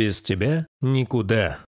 Без тебя никуда.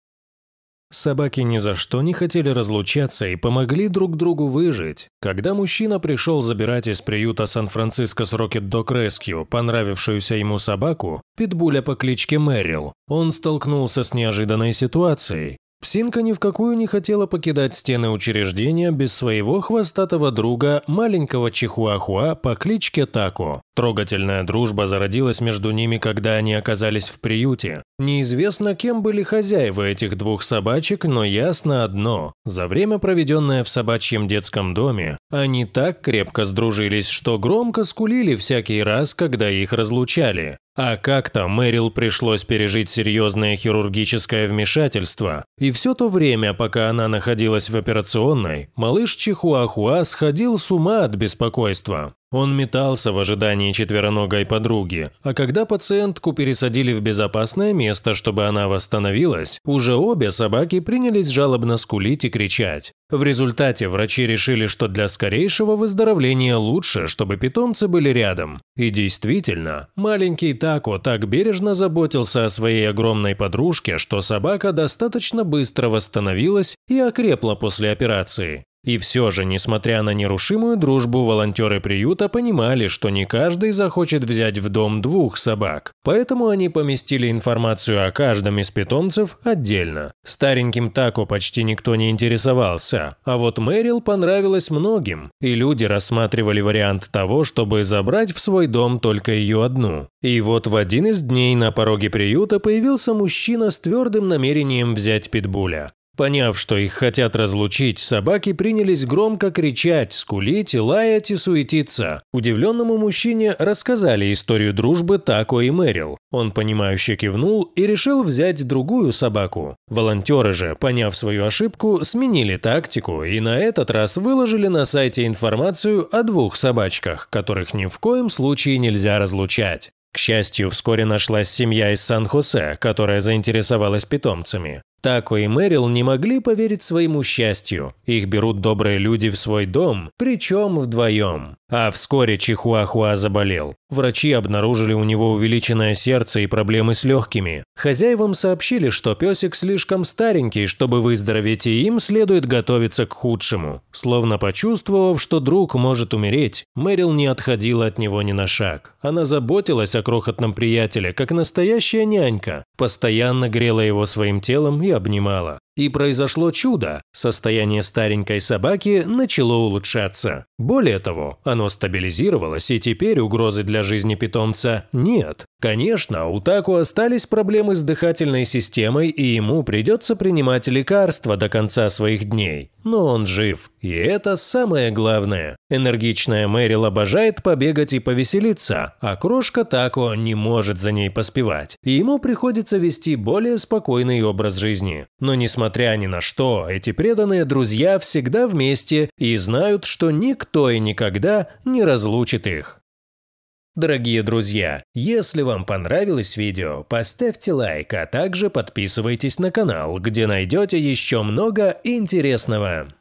Собаки ни за что не хотели разлучаться и помогли друг другу выжить. Когда мужчина пришел забирать из приюта Сан-Франциско с Rocket Dog Rescue понравившуюся ему собаку, питбуля по кличке Мэрил, он столкнулся с неожиданной ситуацией. Псинка ни в какую не хотела покидать стены учреждения без своего хвостатого друга, маленького чихуахуа по кличке Тако. Трогательная дружба зародилась между ними, когда они оказались в приюте. Неизвестно, кем были хозяева этих двух собачек, но ясно одно – за время, проведенное в собачьем детском доме, они так крепко сдружились, что громко скулили всякий раз, когда их разлучали. А как-то Мэрил пришлось пережить серьезное хирургическое вмешательство, и все то время, пока она находилась в операционной, малыш Чихуахуа сходил с ума от беспокойства. Он метался в ожидании четвероногой подруги, а когда пациентку пересадили в безопасное место, чтобы она восстановилась, уже обе собаки принялись жалобно скулить и кричать. В результате врачи решили, что для скорейшего выздоровления лучше, чтобы питомцы были рядом. И действительно, маленький Тако так бережно заботился о своей огромной подружке, что собака достаточно быстро восстановилась и окрепла после операции. И все же, несмотря на нерушимую дружбу, волонтеры приюта понимали, что не каждый захочет взять в дом двух собак, поэтому они поместили информацию о каждом из питомцев отдельно. Стареньким Тако почти никто не интересовался, а вот Мэрил понравилась многим, и люди рассматривали вариант того, чтобы забрать в свой дом только ее одну. И вот в один из дней на пороге приюта появился мужчина с твердым намерением взять питбуля. Поняв, что их хотят разлучить, собаки принялись громко кричать, скулить, лаять и суетиться. Удивленному мужчине рассказали историю дружбы Тако и Мэрил. Он, понимающе кивнул и решил взять другую собаку. Волонтеры же, поняв свою ошибку, сменили тактику и на этот раз выложили на сайте информацию о двух собачках, которых ни в коем случае нельзя разлучать. К счастью, вскоре нашлась семья из Сан-Хосе, которая заинтересовалась питомцами. Тако и Мэрил не могли поверить своему счастью. Их берут добрые люди в свой дом, причем вдвоем. А вскоре Чихуахуа заболел. Врачи обнаружили у него увеличенное сердце и проблемы с легкими. Хозяевам сообщили, что песик слишком старенький, чтобы выздороветь, и им следует готовиться к худшему. Словно почувствовав, что друг может умереть, Мэрил не отходила от него ни на шаг. Она заботилась о крохотном приятеле, как настоящая нянька, постоянно грела его своим телом и обнимала. И произошло чудо, состояние старенькой собаки начало улучшаться. Более того, оно стабилизировалось, и теперь угрозы для жизни питомца нет. Конечно, у Таку остались проблемы с дыхательной системой, и ему придется принимать лекарства до конца своих дней. Но он жив, и это самое главное. Энергичная Мэрил обожает побегать и повеселиться, а крошка Тако не может за ней поспевать, и ему приходится вести более спокойный образ жизни. Но несмотря Несмотря ни на что, эти преданные друзья всегда вместе и знают, что никто и никогда не разлучит их. Дорогие друзья, если вам понравилось видео, поставьте лайк, а также подписывайтесь на канал, где найдете еще много интересного.